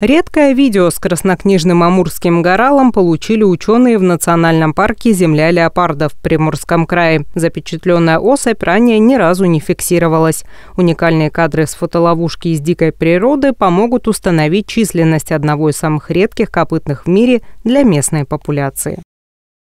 Редкое видео с краснокнижным амурским горалом получили ученые в Национальном парке «Земля леопардов» в Приморском крае. Запечатленная особь ранее ни разу не фиксировалась. Уникальные кадры с фотоловушки из дикой природы помогут установить численность одного из самых редких копытных в мире для местной популяции.